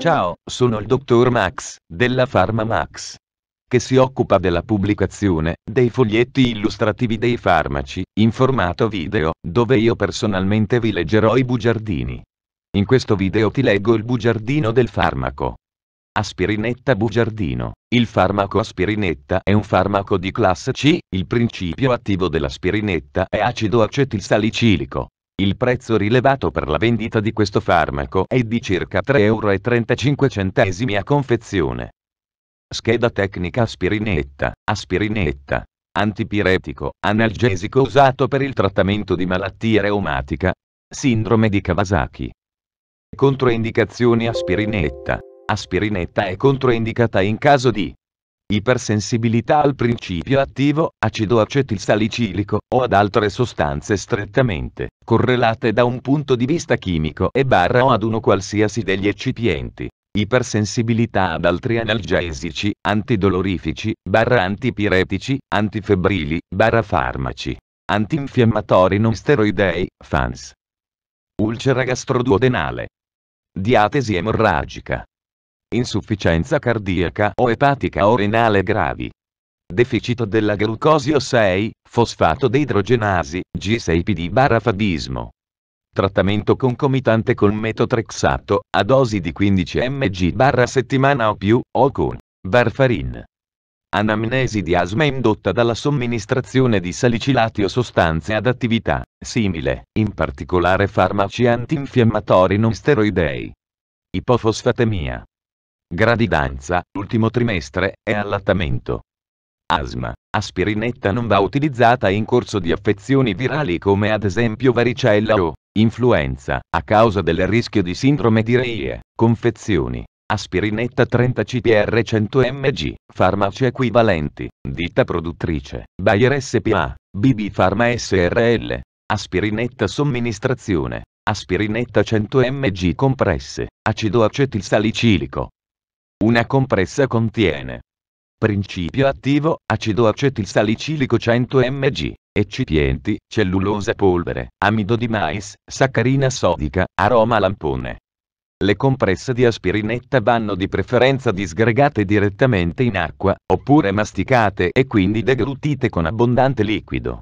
Ciao, sono il dottor Max, della Pharma Max che si occupa della pubblicazione dei foglietti illustrativi dei farmaci, in formato video, dove io personalmente vi leggerò i bugiardini. In questo video ti leggo il bugiardino del farmaco. Aspirinetta bugiardino. Il farmaco aspirinetta è un farmaco di classe C, il principio attivo dell'aspirinetta è acido acetilsalicilico. Il prezzo rilevato per la vendita di questo farmaco è di circa 3,35 euro a confezione. Scheda tecnica aspirinetta, aspirinetta. Antipiretico, analgesico usato per il trattamento di malattia reumatica. Sindrome di Kawasaki. Controindicazioni aspirinetta. Aspirinetta è controindicata in caso di ipersensibilità al principio attivo, acido acetilsalicilico, o ad altre sostanze strettamente correlate da un punto di vista chimico e barra o ad uno qualsiasi degli eccipienti. Ipersensibilità ad altri analgesici, antidolorifici, barra antipiretici, antifebrili, barra farmaci. Antinfiammatori non steroidei, FANS. Ulcera gastroduodenale. Diatesi emorragica insufficienza cardiaca o epatica o renale gravi. Deficito della glucosio 6, fosfato deidrogenasi, G6PD barra fabismo. Trattamento concomitante con metotrexato, a dosi di 15 mg barra settimana o più, o con varfarin. Anamnesi di asma indotta dalla somministrazione di salicilati o sostanze ad attività simile, in particolare farmaci antinfiammatori non steroidei. Ipofosfatemia. Gradidanza, ultimo trimestre, è allattamento. Asma. Aspirinetta non va utilizzata in corso di affezioni virali come ad esempio varicella o influenza, a causa del rischio di sindrome di Reie. Confezioni. Aspirinetta 30 CPR 100 mg, farmaci equivalenti, ditta produttrice, Bayer SPA, BB Pharma SRL. Aspirinetta somministrazione. Aspirinetta 100 mg compresse, acido acetilsalicilico, una compressa contiene principio attivo, acido acetilsalicilico 100 mg, eccipienti, cellulosa polvere, amido di mais, saccarina sodica, aroma lampone. Le compresse di aspirinetta vanno di preferenza disgregate direttamente in acqua, oppure masticate e quindi deglutite con abbondante liquido.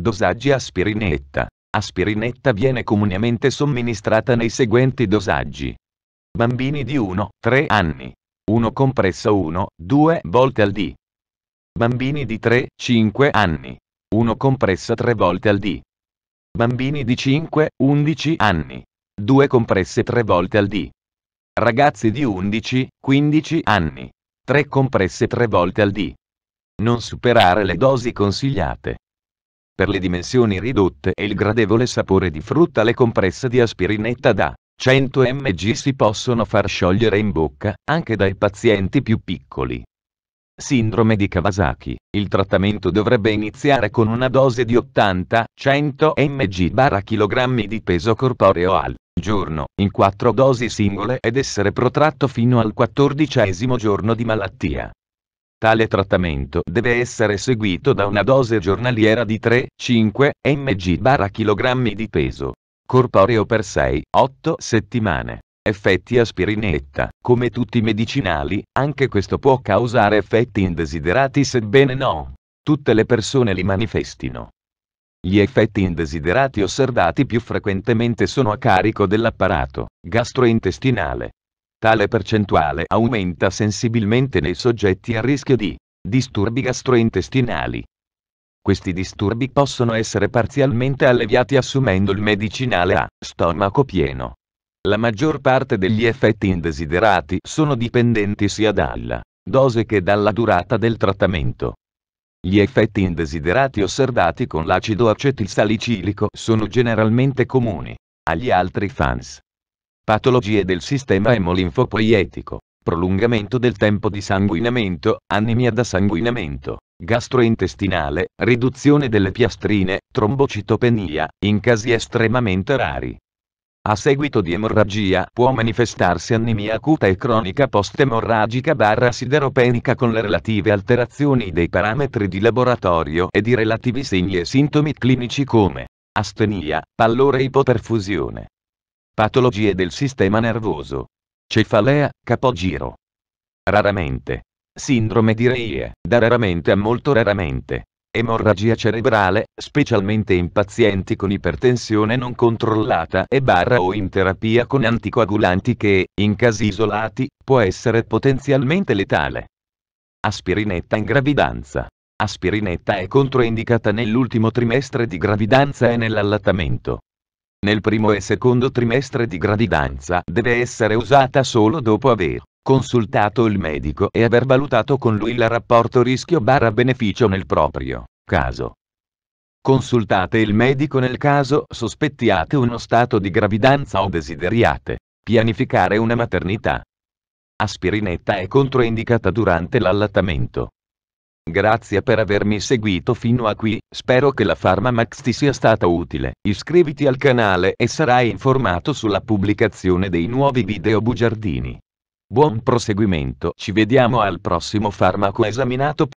Dosaggi aspirinetta. Aspirinetta viene comunemente somministrata nei seguenti dosaggi. Bambini di 1-3 anni. 1 compresso 1-2 volte al D. Bambini di 3-5 anni. 1 compressa 3 volte al D. Bambini di 5-11 anni. 2 compresse 3 volte al D. Ragazzi di 11-15 anni. 3 compresse 3 volte al D. Non superare le dosi consigliate. Per le dimensioni ridotte e il gradevole sapore di frutta le compresse di aspirinetta da 100 mg si possono far sciogliere in bocca, anche dai pazienti più piccoli. Sindrome di Kawasaki. Il trattamento dovrebbe iniziare con una dose di 80-100 mg/kg di peso corporeo al giorno, in quattro dosi singole ed essere protratto fino al 14 giorno di malattia. Tale trattamento deve essere seguito da una dose giornaliera di 3-5 mg/kg di peso, corporeo per 6-8 settimane. Effetti aspirinetta. Come tutti i medicinali, anche questo può causare effetti indesiderati sebbene no. Tutte le persone li manifestino. Gli effetti indesiderati osservati più frequentemente sono a carico dell'apparato gastrointestinale. Tale percentuale aumenta sensibilmente nei soggetti a rischio di disturbi gastrointestinali, questi disturbi possono essere parzialmente alleviati assumendo il medicinale a stomaco pieno. La maggior parte degli effetti indesiderati sono dipendenti sia dalla dose che dalla durata del trattamento. Gli effetti indesiderati osservati con l'acido acetilsalicilico sono generalmente comuni agli altri fans. Patologie del sistema emolinfopoietico, prolungamento del tempo di sanguinamento, anemia da sanguinamento, gastrointestinale, riduzione delle piastrine, trombocitopenia, in casi estremamente rari. A seguito di emorragia può manifestarsi anemia acuta e cronica post-emorragica barra sideropenica con le relative alterazioni dei parametri di laboratorio e di relativi segni e sintomi clinici come astenia, pallore e ipoperfusione. Patologie del sistema nervoso. Cefalea, capogiro. Raramente, Sindrome di Reie, da raramente a molto raramente. Emorragia cerebrale, specialmente in pazienti con ipertensione non controllata e barra o in terapia con anticoagulanti che, in casi isolati, può essere potenzialmente letale. Aspirinetta in gravidanza. Aspirinetta è controindicata nell'ultimo trimestre di gravidanza e nell'allattamento. Nel primo e secondo trimestre di gravidanza deve essere usata solo dopo aver consultato il medico e aver valutato con lui il rapporto rischio beneficio nel proprio caso. Consultate il medico nel caso sospettiate uno stato di gravidanza o desideriate pianificare una maternità. Aspirinetta è controindicata durante l'allattamento. Grazie per avermi seguito fino a qui, spero che la Pharmamax ti sia stata utile, iscriviti al canale e sarai informato sulla pubblicazione dei nuovi video bugiardini. Buon proseguimento, ci vediamo al prossimo farmaco esaminato.